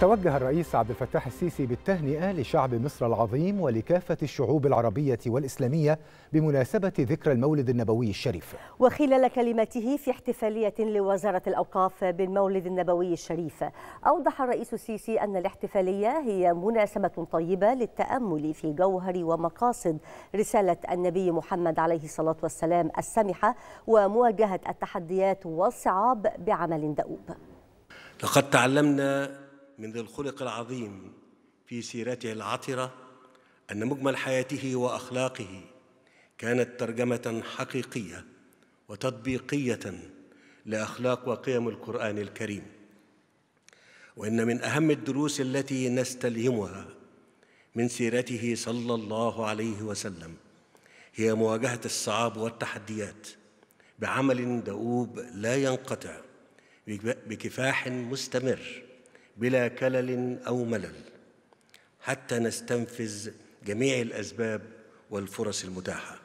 توجه الرئيس عبد الفتاح السيسي بالتهنئة لشعب مصر العظيم ولكافة الشعوب العربية والإسلامية بمناسبة ذكرى المولد النبوي الشريف وخلال كلمته في احتفالية لوزارة الأوقاف بالمولد النبوي الشريف أوضح الرئيس السيسي أن الاحتفالية هي مناسبة طيبة للتأمل في جوهر ومقاصد رسالة النبي محمد عليه الصلاة والسلام السمحة ومواجهة التحديات والصعاب بعمل دؤوب لقد تعلمنا من ذي الخلق العظيم في سيرته العطرة أن مجمل حياته وأخلاقه كانت ترجمة حقيقية وتطبيقية لأخلاق وقيم القرآن الكريم وإن من أهم الدروس التي نستلهمها من سيرته صلى الله عليه وسلم هي مواجهة الصعاب والتحديات بعمل دؤوب لا ينقطع بكفاح مستمر بلا كلل او ملل حتى نستنفذ جميع الاسباب والفرص المتاحه